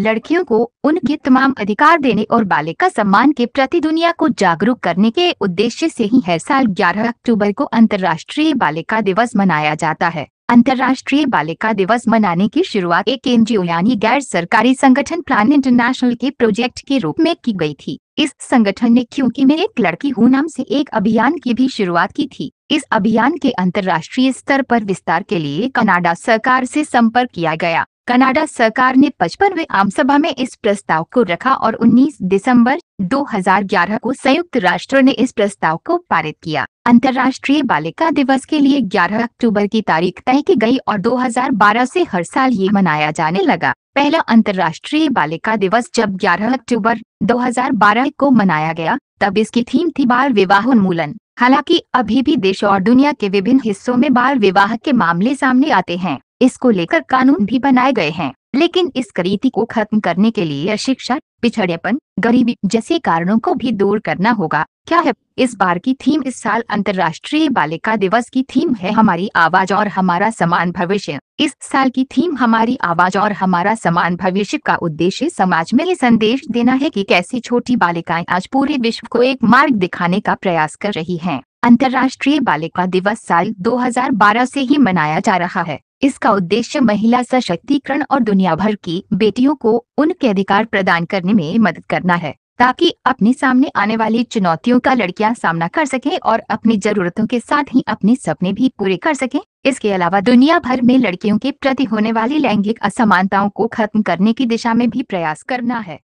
लड़कियों को उनके तमाम अधिकार देने और बालिका सम्मान के प्रति दुनिया को जागरूक करने के उद्देश्य से ही हर साल 11 अक्टूबर को अंतर्राष्ट्रीय बालिका दिवस मनाया जाता है अंतर्राष्ट्रीय बालिका दिवस मनाने की शुरुआत एक एनजीओ यानी गैर सरकारी संगठन प्लान इंटरनेशनल के प्रोजेक्ट के रूप में की गई थी इस संगठन ने क्योंकि मैं एक लड़की हूँ नाम से एक अभियान की भी शुरुआत की थी इस अभियान के अंतर्राष्ट्रीय स्तर पर विस्तार के लिए कनाडा सरकार से संपर्क किया गया कनाडा सरकार ने पचपनवे आम सभा में इस प्रस्ताव को रखा और 19 दिसंबर 2011 को संयुक्त राष्ट्र ने इस प्रस्ताव को पारित किया अंतर्राष्ट्रीय बालिका दिवस के लिए 11 अक्टूबर की तारीख तय की गई और 2012 से हर साल ये मनाया जाने लगा पहला अंतर्राष्ट्रीय बालिका दिवस जब 11 अक्टूबर 2012 को मनाया गया तब इसकी थीम थी बाल विवाह उन्मूलन हालांकि अभी भी देश और दुनिया के विभिन्न हिस्सों में बाल विवाह के मामले सामने आते हैं इसको लेकर कानून भी बनाए गए हैं लेकिन इस करीति को खत्म करने के लिए शिक्षा पिछड़ेपन गरीबी जैसे कारणों को भी दूर करना होगा क्या है इस बार की थीम इस साल अंतर्राष्ट्रीय बालिका दिवस की थीम है हमारी आवाज और हमारा समान भविष्य इस साल की थीम हमारी आवाज और हमारा समान भविष्य का उद्देश्य समाज में ये संदेश देना है कि कैसे छोटी बालिकाएं आज पूरे विश्व को एक मार्ग दिखाने का प्रयास कर रही हैं। अंतर्राष्ट्रीय बालिका दिवस साल 2012 से ही मनाया जा रहा है इसका उद्देश्य महिला सशक्तिकरण और दुनिया भर की बेटियों को उनके अधिकार प्रदान करने में मदद करना है ताकि अपने सामने आने वाली चुनौतियों का लड़कियां सामना कर सकें और अपनी जरूरतों के साथ ही अपने सपने भी पूरे कर सकें इसके अलावा दुनिया भर में लड़कियों के प्रति होने वाली लैंगिक असमानताओं को खत्म करने की दिशा में भी प्रयास करना है